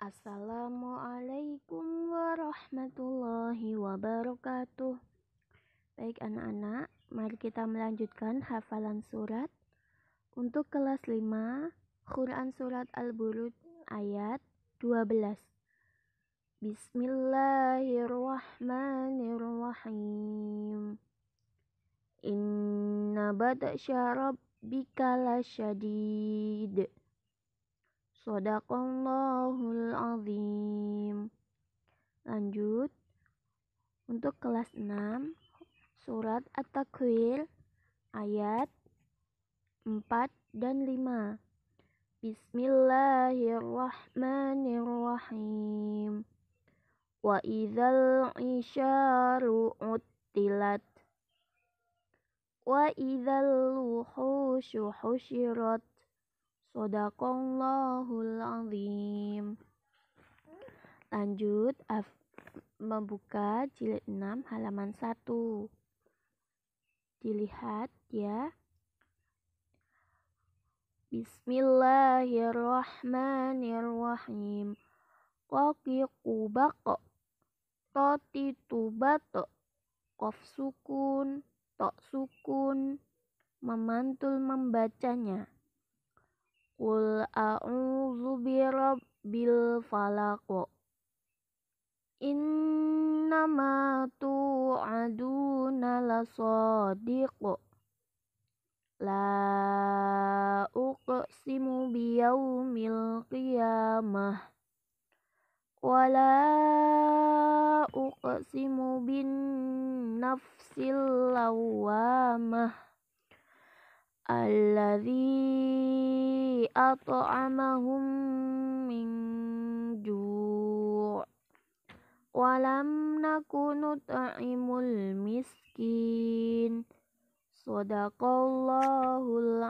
Assalamualaikum warahmatullahi wabarakatuh. Baik anak-anak, mari kita melanjutkan hafalan surat. Untuk kelas 5, Quran Surat al buruj ayat 12. Bismillahirrahmanirrahim. Inna syarab lasyadid. syadid Sodakallahul azim. Lanjut. Untuk kelas 6, surat At-Takwir ayat 4 dan 5. Bismillahirrahmanirrahim. Wa idzal isyaru utilat. Wa idzal wuhushu hushirat. Sodakallahul azim. Lanjut af membuka jilid 6 halaman 1. Dilihat ya. Bismillahirrahmanirrahim. Koki kubako. Toti tubato. Kof sukun. Tok sukun. Memantul membacanya. Qul a'udzu birabbil falaq. Innama tu'aduna lasadiq. La uqsimu biyaumil qiyamah wala uqsimu bin nafsil lawamah alladhi at'amahum min ju' walam nakunu ta'imul miskin sadaqallahul